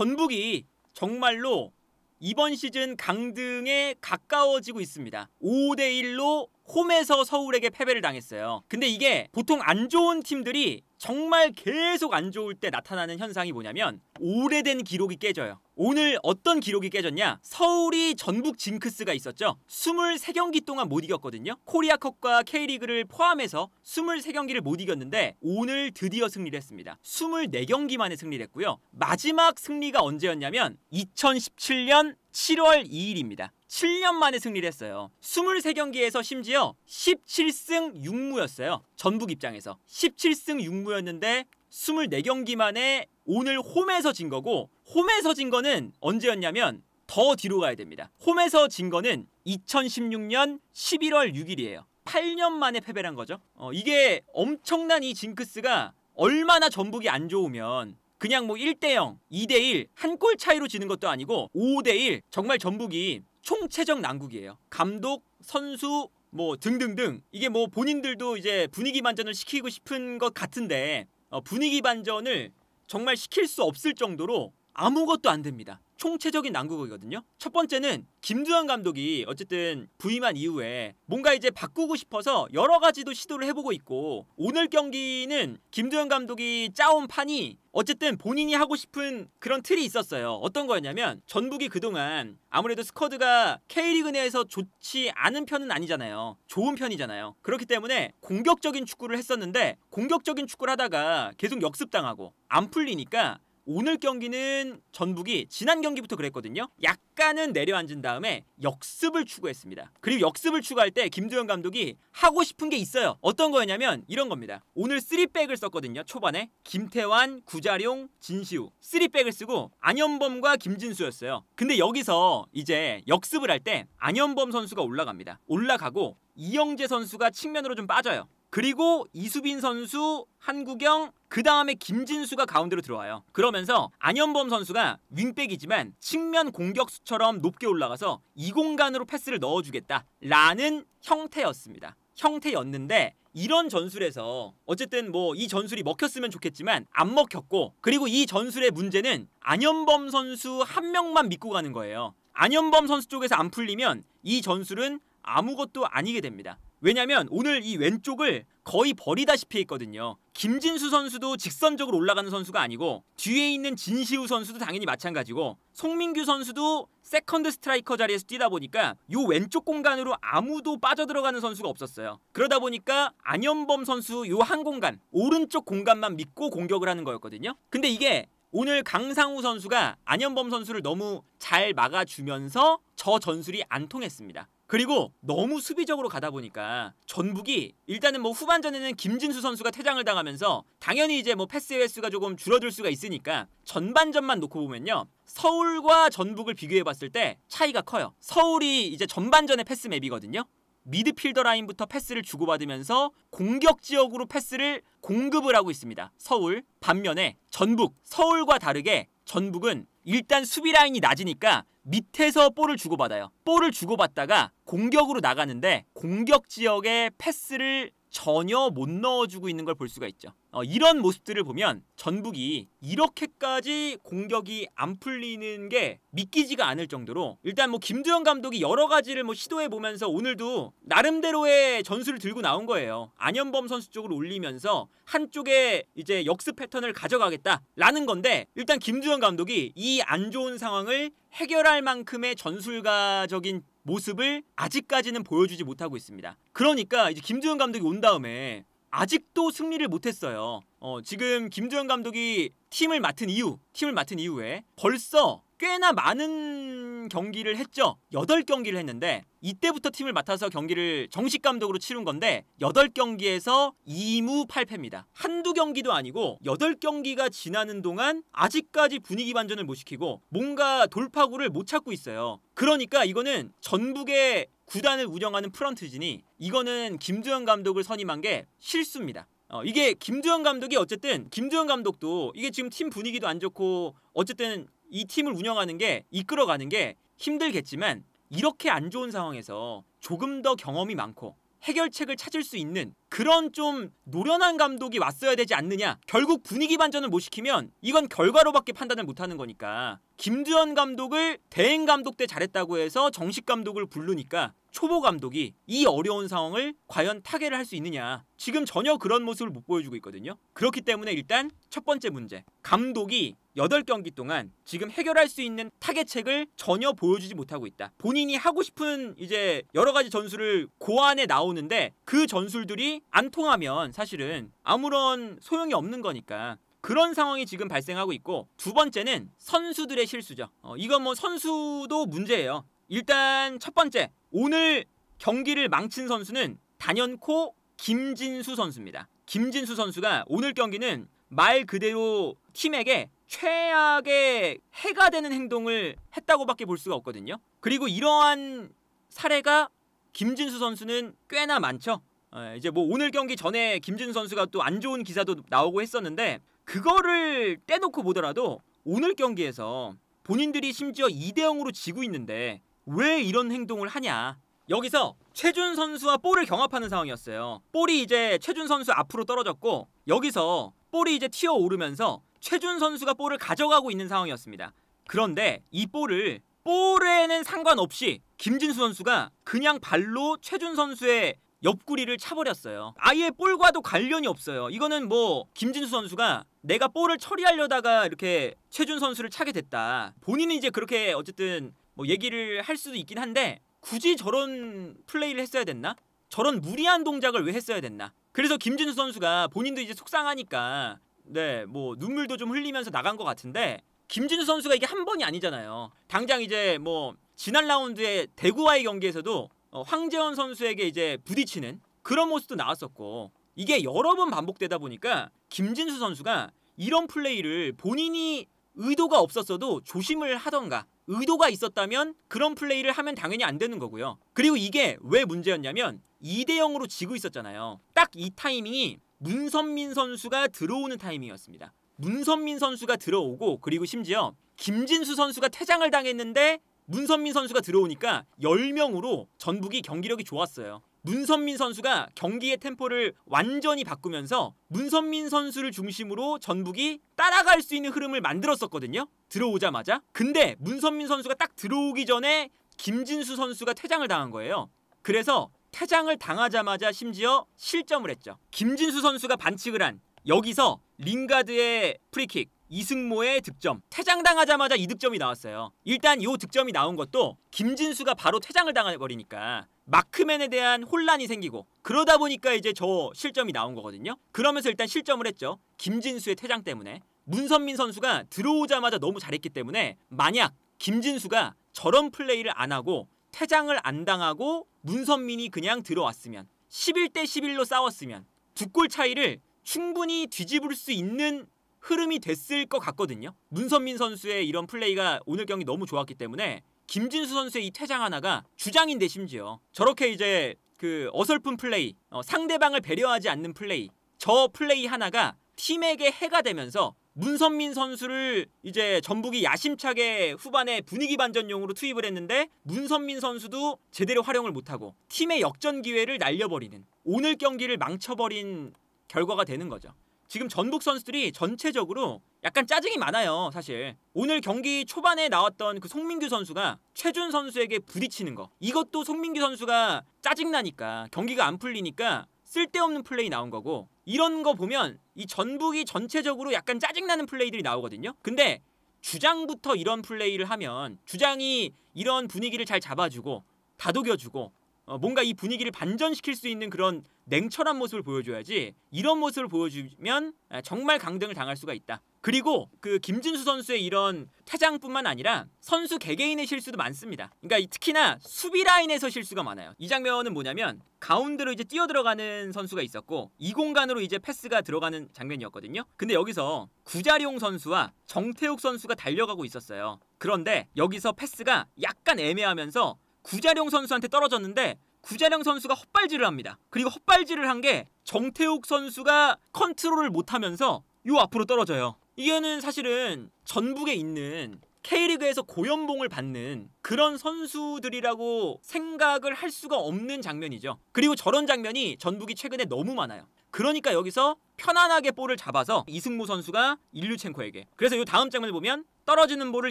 전북이 정말로 이번 시즌 강등에 가까워지고 있습니다. 5대1로 홈에서 서울에게 패배를 당했어요. 근데 이게 보통 안 좋은 팀들이 정말 계속 안 좋을 때 나타나는 현상이 뭐냐면 오래된 기록이 깨져요. 오늘 어떤 기록이 깨졌냐? 서울이 전북 징크스가 있었죠. 23경기 동안 못 이겼거든요. 코리아컵과 K리그를 포함해서 23경기를 못 이겼는데 오늘 드디어 승리를 했습니다. 24경기 만에 승리를 했고요. 마지막 승리가 언제였냐면 2017년 7월 2일입니다. 7년 만에 승리를 했어요. 23경기에서 심지어 17승 6무였어요. 전북 입장에서. 17승 6무였는데 24경기 만에 오늘 홈에서 진 거고 홈에서 진 거는 언제였냐면 더 뒤로 가야 됩니다. 홈에서 진 거는 2016년 11월 6일이에요. 8년 만에 패배란 거죠. 어, 이게 엄청난 이 징크스가 얼마나 전북이 안 좋으면 그냥 뭐 1대0, 2대1 한 골 차이로 지는 것도 아니고 5대1 정말 전북이 총체적 난국이에요. 감독, 선수, 뭐 등등등 이게 뭐 본인들도 이제 분위기 반전을 시키고 싶은 것 같은데 어, 분위기 반전을 정말 시킬 수 없을 정도로 아무것도 안 됩니다. 총체적인 난국이거든요. 첫 번째는 김두한 감독이 어쨌든 부임한 이후에 뭔가 이제 바꾸고 싶어서 여러 가지도 시도를 해보고 있고 오늘 경기는 김두현 감독이 짜온 판이 어쨌든 본인이 하고 싶은 그런 틀이 있었어요. 어떤 거였냐면 전북이 그동안 아무래도 스쿼드가 K리그 내에서 좋지 않은 편은 아니잖아요. 좋은 편이잖아요. 그렇기 때문에 공격적인 축구를 했었는데 공격적인 축구를 하다가 계속 역습당하고 안 풀리니까 오늘 경기는 전북이 지난 경기부터 그랬거든요. 약간은 내려앉은 다음에 역습을 추구했습니다. 그리고 역습을 추구할 때김도현 감독이 하고 싶은 게 있어요. 어떤 거였냐면 이런 겁니다. 오늘 3백을 썼거든요. 초반에 김태환, 구자룡, 진시우 3백을 쓰고 안현범과 김진수였어요. 근데 여기서 이제 역습을 할 때 안현범 선수가 올라갑니다. 올라가고 이영재 선수가 측면으로 좀 빠져요. 그리고 이수빈 선수, 한국경그 다음에 김진수가 가운데로 들어와요. 그러면서 안현범 선수가 윙백이지만 측면 공격수처럼 높게 올라가서 이 공간으로 패스를 넣어주겠다. 라는 형태였습니다. 형태였는데 이런 전술에서 어쨌든 뭐 이 전술이 먹혔으면 좋겠지만 안 먹혔고 그리고 이 전술의 문제는 안현범 선수 한 명만 믿고 가는 거예요. 안현범 선수 쪽에서 안 풀리면 이 전술은 아무것도 아니게 됩니다. 왜냐면 오늘 이 왼쪽을 거의 버리다시피 했거든요. 김진수 선수도 직선적으로 올라가는 선수가 아니고 뒤에 있는 진시우 선수도 당연히 마찬가지고 송민규 선수도 세컨드 스트라이커 자리에서 뛰다 보니까 요 왼쪽 공간으로 아무도 빠져들어가는 선수가 없었어요. 그러다 보니까 안현범 선수 요 한 공간 오른쪽 공간만 믿고 공격을 하는 거였거든요. 근데 이게 오늘 강상우 선수가 안현범 선수를 너무 잘 막아주면서 저 전술이 안 통했습니다. 그리고 너무 수비적으로 가다 보니까 전북이 일단은 뭐 후반전에는 김진수 선수가 퇴장을 당하면서 당연히 이제 뭐 패스 횟수가 조금 줄어들 수가 있으니까 전반전만 놓고 보면요. 서울과 전북을 비교해 봤을 때 차이가 커요. 서울이 이제 전반전의 패스 맵이거든요. 미드필더 라인부터 패스를 주고받으면서 공격 지역으로 패스를 공급을 하고 있습니다. 서울 반면에 전북 서울과 다르게 전북은 일단 수비 라인이 낮으니까 밑에서 볼을 주고받아요. 볼을 주고받다가 공격으로 나가는데 공격 지역에 패스를 전혀 못 넣어주고 있는 걸 볼 수가 있죠. 어, 이런 모습들을 보면 전북이 이렇게까지 공격이 안 풀리는 게 믿기지가 않을 정도로 일단 뭐 김두영 감독이 여러 가지를 뭐 시도해 보면서 오늘도 나름대로의 전술을 들고 나온 거예요. 안현범 선수 쪽을 올리면서 한쪽에 이제 역습 패턴을 가져가겠다라는 건데 일단 김두영 감독이 이 안 좋은 상황을 해결할 만큼의 전술가적인 모습을 아직까지는 보여주지 못하고 있습니다. 그러니까 이제 김주현 감독이 온 다음에 아직도 승리를 못했어요. 어, 지금 김주현 감독이 팀을 맡은 이후, 팀을 맡은 이후에 벌써 꽤나 많은 경기를 했죠. 8경기를 했는데 이때부터 팀을 맡아서 경기를 정식 감독으로 치른 건데 8경기에서 2무 8패입니다. 한두 경기도 아니고 8경기가 지나는 동안 아직까지 분위기 반전을 못 시키고 뭔가 돌파구를 못 찾고 있어요. 그러니까 이거는 전북의 구단을 운영하는 프런트진이 이거는 김두현 감독을 선임한 게 실수입니다. 어, 이게 김두현 감독이 어쨌든 김두현 감독도 이게 지금 팀 분위기도 안 좋고 어쨌든 이 팀을 운영하는 게 이끌어가는 게 힘들겠지만 이렇게 안 좋은 상황에서 조금 더 경험이 많고 해결책을 찾을 수 있는 그런 좀 노련한 감독이 왔어야 되지 않느냐. 결국 분위기 반전을 못 시키면 이건 결과로밖에 판단을 못 하는 거니까. 김두현 감독을 대행 감독 때 잘했다고 해서 정식 감독을 부르니까 초보 감독이 이 어려운 상황을 과연 타개를 할 수 있느냐 지금 전혀 그런 모습을 못 보여주고 있거든요 그렇기 때문에 일단 첫 번째 문제 감독이 8경기 동안 지금 해결할 수 있는 타개책을 전혀 보여주지 못하고 있다. 본인이 하고 싶은 이제 여러 가지 전술을 고안해 나오는데 그 전술들이 안 통하면 사실은 아무런 소용이 없는 거니까 그런 상황이 지금 발생하고 있고 두 번째는 선수들의 실수죠. 어, 이건 뭐 선수도 문제예요. 일단 첫 번째 오늘 경기를 망친 선수는 단연코 김진수 선수입니다. 김진수 선수가 오늘 경기는 말 그대로 팀에게 최악의 해가 되는 행동을 했다고밖에 볼 수가 없거든요. 그리고 이러한 사례가 김진수 선수는 꽤나 많죠. 어, 이제 뭐 오늘 경기 전에 김진수 선수가 또 안 좋은 기사도 나오고 했었는데 그거를 떼놓고 보더라도 오늘 경기에서 본인들이 심지어 2대 0으로 지고 있는데 왜 이런 행동을 하냐 여기서 최준 선수와 볼을 경합하는 상황이었어요 볼이 이제 최준 선수 앞으로 떨어졌고 여기서 볼이 이제 튀어 오르면서 최준 선수가 볼을 가져가고 있는 상황이었습니다 그런데 이 볼을 볼에는 상관없이 김진수 선수가 그냥 발로 최준 선수의 옆구리를 차버렸어요. 아예 볼과도 관련이 없어요. 이거는 뭐 김진수 선수가 내가 볼을 처리하려다가 이렇게 최준 선수를 차게 됐다. 본인이 이제 그렇게 어쨌든 뭐 얘기를 할 수도 있긴 한데 굳이 저런 플레이를 했어야 됐나? 저런 무리한 동작을 왜 했어야 됐나? 그래서 김진수 선수가 본인도 이제 속상하니까 네뭐 눈물도 좀 흘리면서 나간 것 같은데 김진수 선수가 이게 한 번이 아니잖아요. 당장 이제 뭐 지난 라운드에 대구와의 경기에서도 어, 황재원 선수에게 이제 부딪히는 그런 모습도 나왔었고 이게 여러 번 반복되다 보니까 김진수 선수가 이런 플레이를 본인이 의도가 없었어도 조심을 하던가 의도가 있었다면 그런 플레이를 하면 당연히 안 되는 거고요. 그리고 이게 왜 문제였냐면 2대 0으로 지고 있었잖아요. 딱 이 타이밍이 문선민 선수가 들어오는 타이밍이었습니다. 문선민 선수가 들어오고 그리고 심지어 김진수 선수가 퇴장을 당했는데 문선민 선수가 들어오니까 10명으로 전북이 경기력이 좋았어요. 문선민 선수가 경기의 템포를 완전히 바꾸면서 문선민 선수를 중심으로 전북이 따라갈 수 있는 흐름을 만들었었거든요. 들어오자마자. 근데 문선민 선수가 딱 들어오기 전에 김진수 선수가 퇴장을 당한 거예요. 그래서 퇴장을 당하자마자 심지어 실점을 했죠. 김진수 선수가 반칙을 한 여기서 링가드의 프리킥 이승모의 득점 퇴장당하자마자 이 득점이 나왔어요 일단 이 득점이 나온 것도 김진수가 바로 퇴장을 당해버리니까 마크맨에 대한 혼란이 생기고 그러다 보니까 이제 저 실점이 나온 거거든요 그러면서 일단 실점을 했죠 김진수의 퇴장 때문에 문선민 선수가 들어오자마자 너무 잘했기 때문에 만약 김진수가 저런 플레이를 안 하고 퇴장을 안 당하고 문선민이 그냥 들어왔으면 11대 11로 싸웠으면 두 골 차이를 충분히 뒤집을 수 있는 흐름이 됐을 것 같거든요. 문선민 선수의 이런 플레이가 오늘 경기 너무 좋았기 때문에 김진수 선수의 이 퇴장 하나가 주장인데 심지어 저렇게 이제 그 어설픈 플레이, 어, 상대방을 배려하지 않는 플레이, 저 플레이 하나가 팀에게 해가 되면서 문선민 선수를 이제 전북이 야심차게 후반에 분위기 반전용으로 투입을 했는데 문선민 선수도 제대로 활용을 못하고 팀의 역전 기회를 날려버리는 오늘 경기를 망쳐버린 결과가 되는 거죠. 지금 전북 선수들이 전체적으로 약간 짜증이 많아요 사실 오늘 경기 초반에 나왔던 그 송민규 선수가 최준 선수에게 부딪히는 거 이것도 송민규 선수가 짜증나니까 경기가 안 풀리니까 쓸데없는 플레이 나온 거고 이런 거 보면 이 전북이 전체적으로 약간 짜증나는 플레이들이 나오거든요 근데 주장부터 이런 플레이를 하면 주장이 이런 분위기를 잘 잡아주고 다독여주고 어, 뭔가 이 분위기를 반전시킬 수 있는 그런 냉철한 모습을 보여줘야지 이런 모습을 보여주면 아, 정말 강등을 당할 수가 있다. 그리고 그 김진수 선수의 이런 퇴장뿐만 아니라 선수 개개인의 실수도 많습니다. 그러니까 특히나 수비 라인에서 실수가 많아요. 이 장면은 뭐냐면 가운데로 이제 뛰어 들어가는 선수가 있었고 이 공간으로 이제 패스가 들어가는 장면이었거든요. 근데 여기서 구자룡 선수와 정태욱 선수가 달려가고 있었어요. 그런데 여기서 패스가 약간 애매하면서 구자룡 선수한테 떨어졌는데 구자룡 선수가 헛발질을 합니다. 그리고 헛발질을 한 게 정태욱 선수가 컨트롤을 못하면서 요 앞으로 떨어져요. 이거는 사실은 전북에 있는 K리그에서 고연봉을 받는 그런 선수들이라고 생각을 할 수가 없는 장면이죠. 그리고 저런 장면이 전북이 최근에 너무 많아요. 그러니까 여기서 편안하게 볼을 잡아서 이승모 선수가 일류첸코에게 그래서 이 다음 장면을 보면 떨어지는 볼을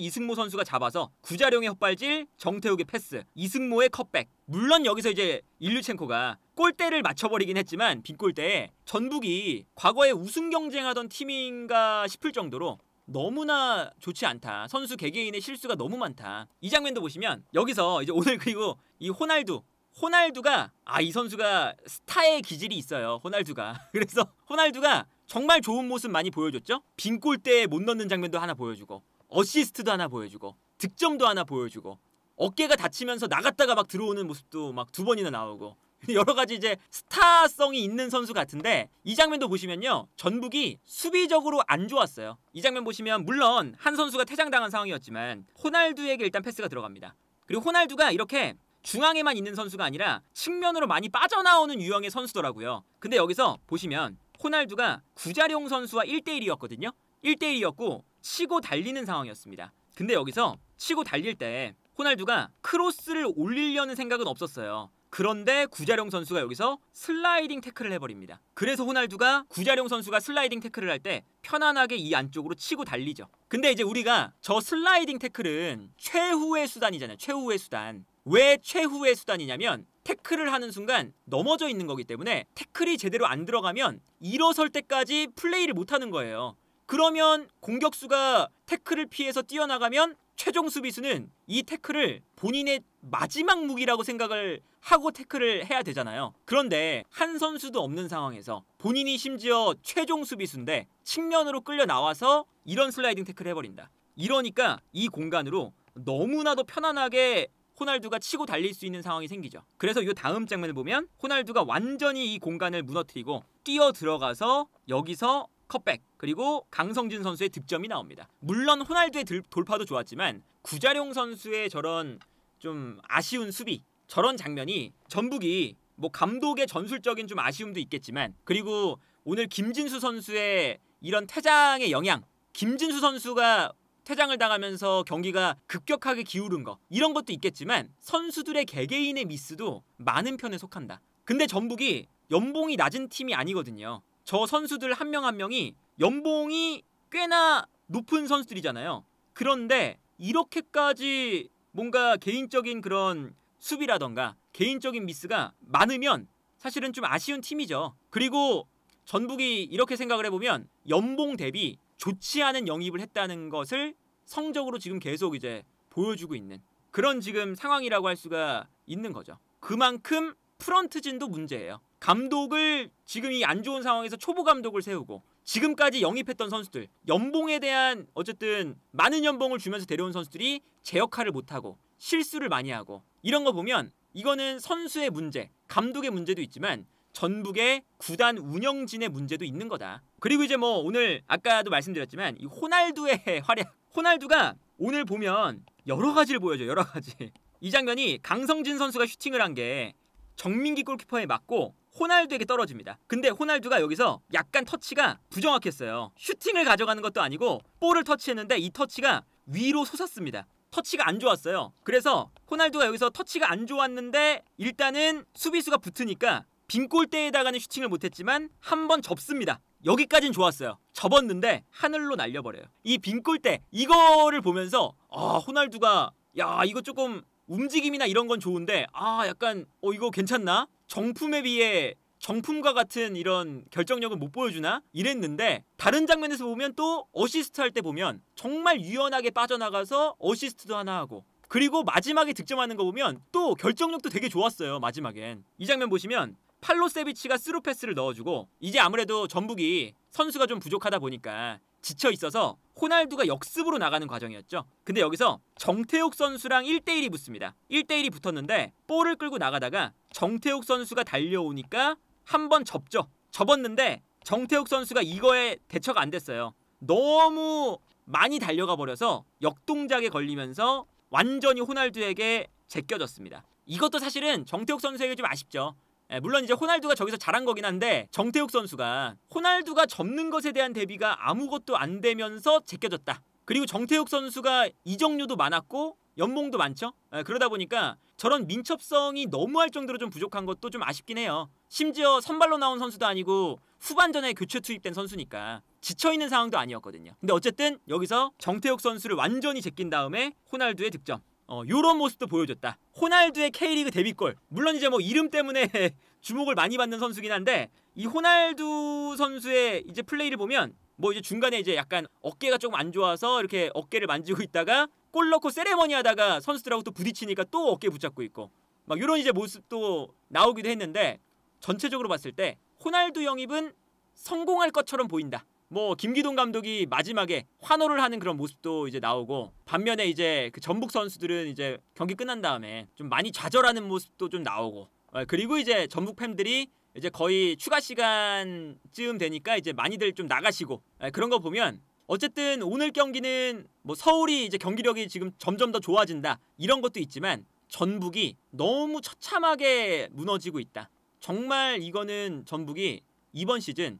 이승모 선수가 잡아서 구자룡의 헛발질, 정태욱의 패스, 이승모의 컵백. 물론 여기서 이제 일류첸코가 골대를 맞춰버리긴 했지만 빈골대에 전북이 과거에 우승 경쟁하던 팀인가 싶을 정도로 너무나 좋지 않다. 선수 개개인의 실수가 너무 많다. 이 장면도 보시면 여기서 이제 오늘 그리고 이 호날두 호날두가 아 이 선수가 스타의 기질이 있어요. 호날두가 그래서 호날두가 정말 좋은 모습 많이 보여줬죠. 빈 골대에 못 넣는 장면도 하나 보여주고 어시스트도 하나 보여주고 득점도 하나 보여주고 어깨가 다치면서 나갔다가 막 들어오는 모습도 막 두 번이나 나오고 여러 가지 이제 스타성이 있는 선수 같은데 이 장면도 보시면요. 전북이 수비적으로 안 좋았어요. 이 장면 보시면 물론 한 선수가 퇴장당한 상황이었지만 호날두에게 일단 패스가 들어갑니다. 그리고 호날두가 이렇게 중앙에만 있는 선수가 아니라 측면으로 많이 빠져나오는 유형의 선수더라고요. 근데 여기서 보시면 호날두가 구자룡 선수와 1대1이었거든요. 1대1이었고 치고 달리는 상황이었습니다. 근데 여기서 치고 달릴 때 호날두가 크로스를 올리려는 생각은 없었어요. 그런데 구자룡 선수가 여기서 슬라이딩 태클을 해버립니다. 그래서 호날두가 구자룡 선수가 슬라이딩 태클을 할 때 편안하게 이 안쪽으로 치고 달리죠. 근데 이제 우리가 저 슬라이딩 태클은 최후의 수단이잖아요. 최후의 수단. 왜 최후의 수단이냐면 태클을 하는 순간 넘어져 있는 거기 때문에 태클이 제대로 안 들어가면 일어설 때까지 플레이를 못하는 거예요. 그러면 공격수가 태클을 피해서 뛰어나가면 최종 수비수는 이 태클을 본인의 마지막 무기라고 생각을 하고 태클을 해야 되잖아요. 그런데 한 선수도 없는 상황에서 본인이 심지어 최종 수비수인데 측면으로 끌려 나와서 이런 슬라이딩 태클을 해버린다. 이러니까 이 공간으로 너무나도 편안하게 호날두가 치고 달릴 수 있는 상황이 생기죠. 그래서 이 다음 장면을 보면 호날두가 완전히 이 공간을 무너뜨리고 뛰어 들어가서 여기서 컵백 그리고 강성진 선수의 득점이 나옵니다. 물론 호날두의 돌파도 좋았지만 구자룡 선수의 저런 좀 아쉬운 수비 저런 장면이 전북이 뭐 감독의 전술적인 좀 아쉬움도 있겠지만 그리고 오늘 김진수 선수의 이런 퇴장의 영향 김진수 선수가 퇴장을 당하면서 경기가 급격하게 기울은 거 이런 것도 있겠지만 선수들의 개개인의 미스도 많은 편에 속한다. 근데 전북이 연봉이 낮은 팀이 아니거든요. 저 선수들 한 명 한 명이 연봉이 꽤나 높은 선수들이잖아요. 그런데 이렇게까지 뭔가 개인적인 그런 수비라던가 개인적인 미스가 많으면 사실은 좀 아쉬운 팀이죠. 그리고 전북이 이렇게 생각을 해보면 연봉 대비 좋지 않은 영입을 했다는 것을 성적으로 지금 계속 이제 보여주고 있는 그런 지금 상황이라고 할 수가 있는 거죠. 그만큼 프런트진도 문제예요. 감독을 지금 이 안 좋은 상황에서 초보 감독을 세우고 지금까지 영입했던 선수들 연봉에 대한 어쨌든 많은 연봉을 주면서 데려온 선수들이 제 역할을 못하고 실수를 많이 하고 이런 거 보면 이거는 선수의 문제 감독의 문제도 있지만 전북의 구단 운영진의 문제도 있는 거다 그리고 이제 뭐 오늘 아까도 말씀드렸지만 이 호날두의 활약 호날두가 오늘 보면 여러 가지를 보여줘 여러 가지 이 장면이 강성진 선수가 슈팅을 한 게 정민기 골키퍼에 맞고 호날두에게 떨어집니다. 근데 호날두가 여기서 약간 터치가 부정확했어요. 슈팅을 가져가는 것도 아니고 볼을 터치했는데 이 터치가 위로 솟았습니다. 터치가 안 좋았어요. 그래서 호날두가 여기서 터치가 안 좋았는데 일단은 수비수가 붙으니까 빈 골대에다가는 슈팅을 못했지만 한번 접습니다. 여기까진 좋았어요. 접었는데 하늘로 날려버려요. 이 빈 골대 이거를 보면서 아 호날두가 야 이거 조금 움직임이나 이런 건 좋은데 아 약간 어 이거 괜찮나? 정품에 비해 정품과 같은 이런 결정력을못 보여주나? 이랬는데 다른 장면에서 보면 또 어시스트 할 때 보면 정말 유연하게 빠져나가서 어시스트도 하나 하고 그리고 마지막에 득점하는 거 보면 또 결정력도 되게 좋았어요 마지막엔 이 장면 보시면 팔로세비치가 스루 패스를 넣어주고 이제 아무래도 전북이 선수가 좀 부족하다 보니까 지쳐 있어서 호날두가 역습으로 나가는 과정이었죠. 근데 여기서 정태욱 선수랑 1대1이 붙습니다. 1대1이 붙었는데 볼을 끌고 나가다가 정태욱 선수가 달려오니까 한번 접죠. 접었는데 정태욱 선수가 이거에 대처가 안 됐어요. 너무 많이 달려가 버려서 역동작에 걸리면서 완전히 호날두에게 제껴졌습니다. 이것도 사실은 정태욱 선수에게 좀 아쉽죠. 예, 물론 이제 호날두가 저기서 잘한 거긴 한데 정태욱 선수가 호날두가 접는 것에 대한 대비가 아무것도 안 되면서 제껴졌다. 그리고 정태욱 선수가 이적료도 많았고 연봉도 많죠. 예, 그러다 보니까 저런 민첩성이 너무할 정도로 좀 부족한 것도 좀 아쉽긴 해요. 심지어 선발로 나온 선수도 아니고 후반전에 교체 투입된 선수니까 지쳐있는 상황도 아니었거든요. 근데 어쨌든 여기서 정태욱 선수를 완전히 제낀 다음에 호날두의 득점. 이 어, 요런 모습도 보여줬다. 호날두의 K리그 데뷔골. 물론 이제 뭐 이름 때문에 주목을 많이 받는 선수긴 한데 이 호날두 선수의 이제 플레이를 보면 뭐 이제 중간에 이제 약간 어깨가 조금 안 좋아서 이렇게 어깨를 만지고 있다가 골 넣고 세레머니 하다가 선수들하고 또 부딪히니까 또 어깨 붙잡고 있고 막 요런 이제 모습도 나오기도 했는데 전체적으로 봤을 때 호날두 영입은 성공할 것처럼 보인다. 뭐 김기동 감독이 마지막에 환호를 하는 그런 모습도 이제 나오고 반면에 이제 그 전북 선수들은 이제 경기 끝난 다음에 좀 많이 좌절하는 모습도 좀 나오고 어, 그리고 이제 전북 팬들이 이제 거의 추가 시간쯤 되니까 이제 많이들 좀 나가시고 예, 그런 거 보면 어쨌든 오늘 경기는 뭐 서울이 이제 경기력이 지금 점점 더 좋아진다 이런 것도 있지만 전북이 너무 처참하게 무너지고 있다 정말 이거는 전북이 이번 시즌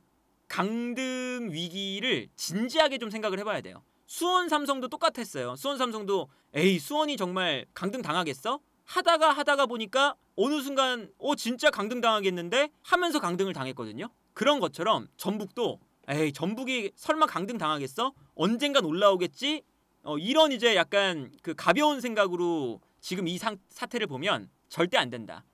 강등 위기를 진지하게 좀 생각을 해봐야 돼요. 수원 삼성도 똑같았어요. 수원 삼성도 에이 수원이 정말 강등 당하겠어? 하다가 하다가 보니까 어느 순간 어 진짜 강등 당하겠는데 하면서 강등을 당했거든요. 그런 것처럼 전북도 에이 전북이 설마 강등 당하겠어? 언젠간 올라오겠지? 어, 이런 이제 약간 그 가벼운 생각으로 지금 이 사태를 보면 절대 안 된다.